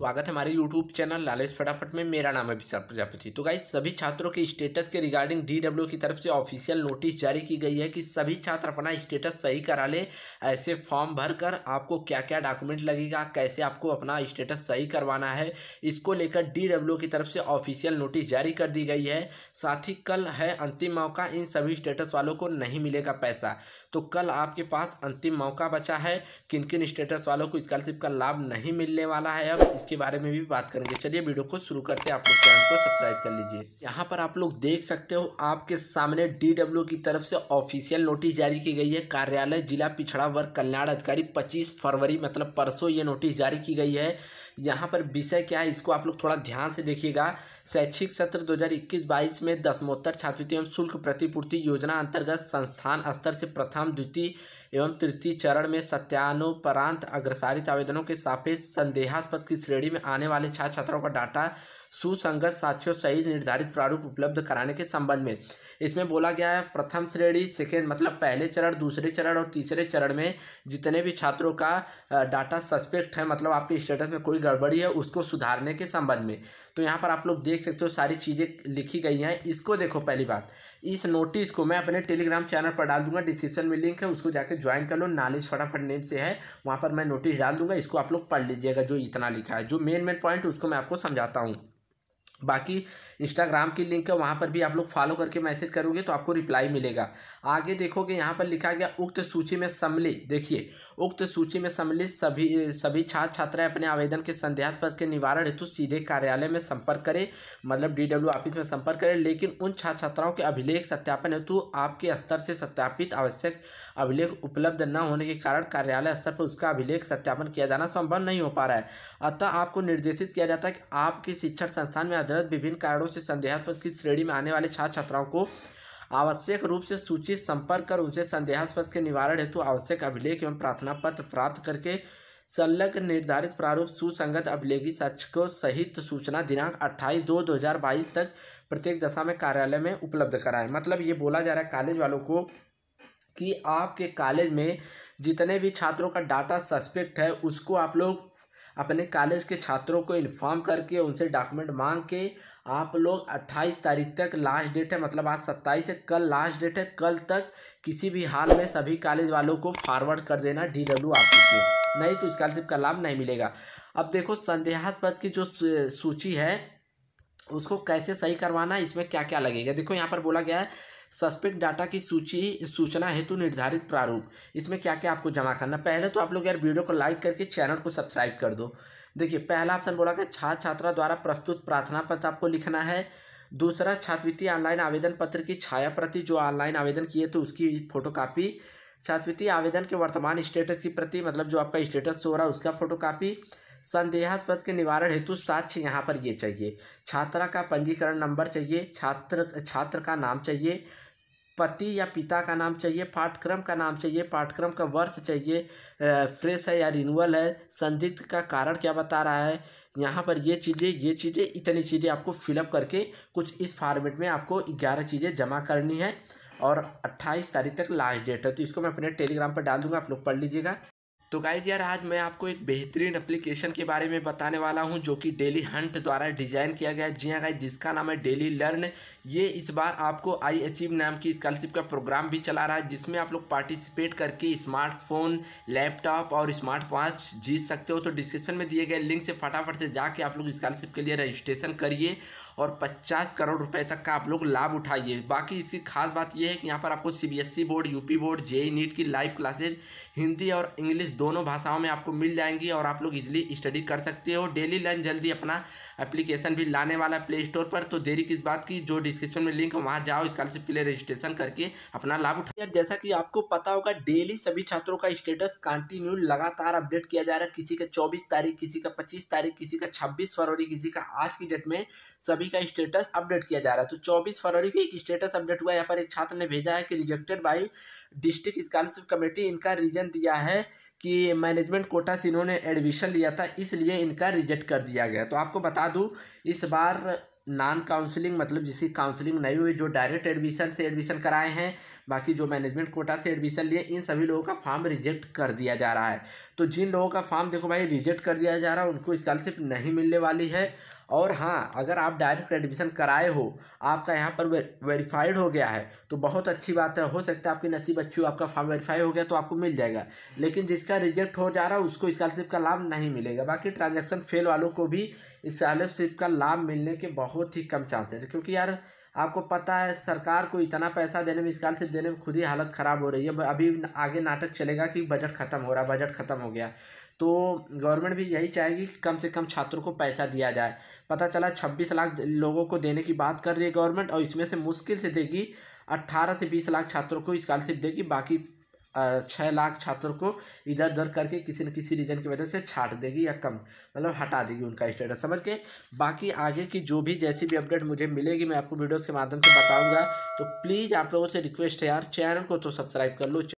स्वागत है हमारे यूट्यूब चैनल लालेश फटाफट में मेरा नाम है विशाल प्रजापति तो गाइस सभी छात्रों के स्टेटस के रिगार्डिंग डीडब्ल्यू की तरफ से ऑफिशियल नोटिस जारी की गई है कि सभी छात्र अपना स्टेटस सही करा ले ऐसे फॉर्म भरकर आपको क्या क्या डॉक्यूमेंट लगेगा कैसे आपको अपना स्टेटस सही करवाना है इसको लेकर डी की तरफ से ऑफिशियल नोटिस जारी कर दी गई है साथ ही कल है अंतिम मौका इन सभी स्टेटस वालों को नहीं मिलेगा पैसा तो कल आपके पास अंतिम मौका बचा है किन किन स्टेटस वालों को स्कॉलरशिप का लाभ नहीं मिलने वाला है अब के बारे में भी बात करेंगे चलिए वीडियो को शुरू करते हैं आप लोग चैनल को सब्सक्राइब कर लीजिए यहाँ पर आप लोग देख सकते हो आपके सामने डी की तरफ से ऑफिशियल नोटिस जारी की गई है कार्यालय जिला पिछड़ा वर्ग कल्याण अधिकारी पच्चीस फरवरी मतलब परसों ये नोटिस जारी की गई है यहाँ पर विषय क्या है इसको आप लोग थोड़ा ध्यान से देखिएगा शैक्षिक सत्र 2021-22 में दसमोत्तर छात्रवृत्ति एवं शुल्क प्रतिपूर्ति योजना अंतर्गत संस्थान स्तर से प्रथम द्वितीय एवं तृतीय चरण में सत्यानुपरांत अग्रसारित आवेदनों के सापेक्ष संदेहास्पद की श्रेणी में आने वाले छात्र छात्राओं का डाटा सुसंगत साक्ष्यों सहित निर्धारित प्रारूप उपलब्ध कराने के संबंध में इसमें बोला गया है प्रथम श्रेणी सेकेंड मतलब पहले चरण दूसरे चरण और तीसरे चरण में जितने भी छात्रों का डाटा सस्पेक्ट है मतलब आपके स्टेटस में कोई गड़बड़ी है उसको सुधारने के संबंध में तो यहाँ पर आप लोग देख सकते हो सारी चीज़ें लिखी गई हैं इसको देखो पहली बात इस नोटिस को मैं अपने टेलीग्राम चैनल पर डाल दूंगा डिस्क्रिप्शन में लिंक है उसको जाकर ज्वाइन कर लो नॉलेज फटाफट नेम से है वहाँ पर मैं नोटिस डाल दूंगा इसको आप लोग पढ़ लीजिएगा जो इतना लिखा है जो मेन मेन पॉइंट उसको मैं आपको समझाता हूँ बाकी इंस्टाग्राम की लिंक है वहाँ पर भी आप लोग फॉलो करके मैसेज करोगे तो आपको रिप्लाई मिलेगा आगे देखोगे यहाँ पर लिखा गया उक्त सूची में सम्मिलित देखिए उक्त सूची में सम्मिलित सभी सभी छात्र छात्राएं अपने आवेदन के संदेहास्पद के निवारण हेतु सीधे कार्यालय में संपर्क करें मतलब डी ऑफिस में संपर्क करें लेकिन उन छात्र छात्राओं के अभिलेख सत्यापन हेतु आपके स्तर से सत्यापित आवश्यक अभिलेख उपलब्ध न होने के कारण कार्यालय स्तर पर उसका अभिलेख सत्यापन किया जाना संभव नहीं हो पा रहा है अतः आपको निर्देशित किया जाता है कि आपके शिक्षण संस्थान में कार्यरत विभिन्न कारणों से संदेहास्पद की श्रेणी में आने वाले छात्र छात्राओं को आवश्यक रूप से सूचित संपर्क कर उनसे संदेहास्पद के निवारण हेतु आवश्यक अभिलेख एवं प्रार्थना पत्र प्राप्त करके संलग्न निर्धारित प्रारूप सुसंगत अभिलेखी शिक्षकों सहित सूचना दिनांक अट्ठाईस दो 2022 तक प्रत्येक दशा में कार्यालय में उपलब्ध कराएं मतलब ये बोला जा रहा है कॉलेज वालों को कि आपके कॉलेज में जितने भी छात्रों का डाटा सस्पेक्ट है उसको आप लोग अपने कॉलेज के छात्रों को इन्फॉर्म करके उनसे डॉक्यूमेंट मांग के आप लोग 28 तारीख तक लास्ट डेट है मतलब आज 27 है कल लास्ट डेट है कल तक किसी भी हाल में सभी कॉलेज वालों को फॉरवर्ड कर देना डी डब्ल्यू ऑफिस में नहीं तो स्कॉलरशिप का लाभ नहीं मिलेगा अब देखो संदेहास्पद की जो सूची है उसको कैसे सही करवाना है इसमें क्या क्या लगेगा देखो यहाँ पर बोला गया है सस्पेक्ट डाटा की सूची सूचना हेतु निर्धारित प्रारूप इसमें क्या क्या आपको जमा करना पहले तो आप लोग यार वीडियो को लाइक करके चैनल को सब्सक्राइब कर दो देखिए पहला ऑप्शन बोला गया छात्र छात्रा द्वारा प्रस्तुत प्रार्थना पत्र आपको लिखना है दूसरा छात्रवृत्ति ऑनलाइन आवेदन पत्र की छाया प्रति जो ऑनलाइन आवेदन किए थे उसकी फोटोकॉपी छात्रवृत्ति आवेदन के वर्तमान स्टेटस की प्रति मतलब जो आपका स्टेटस हो रहा है उसका फोटोकॉपी संदेहास्पद के निवारण हेतु साक्ष्य यहाँ पर ये चाहिए छात्रा का पंजीकरण नंबर चाहिए छात्र छात्र का नाम चाहिए पति या पिता का नाम चाहिए पाठ्यक्रम का नाम चाहिए पाठ्यक्रम का वर्ष चाहिए फ्रेश है या रिन्यूअल है संदिग्ध का कारण क्या बता रहा है यहाँ पर ये चीज़ें ये चीज़ें इतनी चीज़ें आपको फिलअप करके कुछ इस फॉर्मेट में आपको ग्यारह चीज़ें जमा करनी है और अट्ठाईस तारीख तक लास्ट डेट है तो इसको मैं अपने टेलीग्राम पर डाल दूंगा आप लोग पढ़ लीजिएगा तो गाइज यार आज मैं आपको एक बेहतरीन एप्लीकेशन के बारे में बताने वाला हूं जो कि डेली हंट द्वारा डिज़ाइन किया गया है जी हाँ गाइज जिसका नाम है डेली लर्न ये इस बार आपको आई अचीव नाम की स्कॉलरशिप का प्रोग्राम भी चला रहा है जिसमें आप लोग पार्टिसिपेट करके स्मार्टफोन लैपटॉप और स्मार्ट वॉच जीत सकते हो तो डिस्क्रिप्शन में दिए गए लिंक से फटाफट से जाके आप लोग स्कॉलरशिप के लिए रजिस्ट्रेशन करिए और पचास करोड़ रुपये तक का आप लोग लाभ उठाइए बाकी इसकी खास बात यह है कि यहाँ पर आपको C board UP board JEE NEET की लाइव क्लासेज हिंदी और इंग्लिश दोनों भाषाओं में आपको मिल जाएंगी और आप लोग इजिली स्टडी कर सकते हो डेली लर्न जल्दी अपना एप्लीकेशन भी लाने वाला प्ले स्टोर पर तो देरी किस बात की जो डिस्क्रिप्शन में लिंक है वहाँ जाओ स्कॉलरशिप से प्ले रजिस्ट्रेशन करके अपना लाभ उठा जैसा कि आपको पता होगा डेली सभी छात्रों का स्टेटस कंटिन्यू लगातार अपडेट किया जा रहा है किसी का चौबीस तारीख किसी का पच्चीस तारीख किसी का छब्बीस फरवरी किसी का आज की डेट में सभी का स्टेटस अपडेट किया जा रहा है तो चौबीस फरवरी का एक स्टेटस अपडेट हुआ यहाँ पर एक छात्र ने भेजा है कि rejected by district scholarship committee इनका रीजन दिया है कि कि मैनेजमेंट कोटा से इन्होंने एडमिशन लिया था इसलिए इनका रिजेक्ट कर दिया गया तो आपको बता दूँ इस बार नॉन काउंसलिंग मतलब जिसकी काउंसलिंग नहीं हुई जो डायरेक्ट एडमिशन से एडमिशन कराए हैं बाकी जो मैनेजमेंट कोटा से एडमिशन लिए इन सभी लोगों का फॉर्म रिजेक्ट कर दिया जा रहा है तो जिन लोगों का फॉर्म देखो भाई रिजेक्ट कर दिया जा रहा है उनको स्कॉलरशिप नहीं मिलने वाली है और हाँ अगर आप डायरेक्ट एडमिशन कराए हो आपका यहाँ पर वेरीफाइड हो गया है तो बहुत अच्छी बात है हो सकता है आपकी नसीब अच्छी हो आपका फॉर्म वेरीफाई हो गया तो आपको मिल जाएगा लेकिन जिसका रिजेक्ट हो जा रहा है उसको स्कॉलरशिप का लाभ नहीं मिलेगा बाकी ट्रांजेक्शन फेल वालों को भी स्कॉलरशिप का लाभ मिलने के बहुत ही कम चांसेस क्योंकि यार आपको पता है सरकार को इतना पैसा देने में स्कॉलरशिप देने में खुद ही हालत ख़राब हो रही है अभी आगे नाटक चलेगा कि बजट ख़त्म हो रहा है बजट ख़त्म हो गया तो गवर्नमेंट भी यही चाहेगी कि कम से कम छात्रों को पैसा दिया जाए पता चला छब्बीस लाख लोगों को देने की बात कर रही है गवर्नमेंट और इसमें से मुश्किल से देगी अट्ठारह से बीस लाख छात्रों को स्कॉलरशिप देगी बाकी छः लाख छात्रों को इधर उधर करके किसी न किसी रीज़न की वजह से छाट देगी या कम मतलब हटा देगी उनका स्टेटस समझ के बाकी आगे की जो भी जैसी भी अपडेट मुझे मिलेगी मैं आपको वीडियोस के माध्यम से बताऊंगा तो प्लीज़ आप लोगों से रिक्वेस्ट है यार चैनल को तो सब्सक्राइब कर लो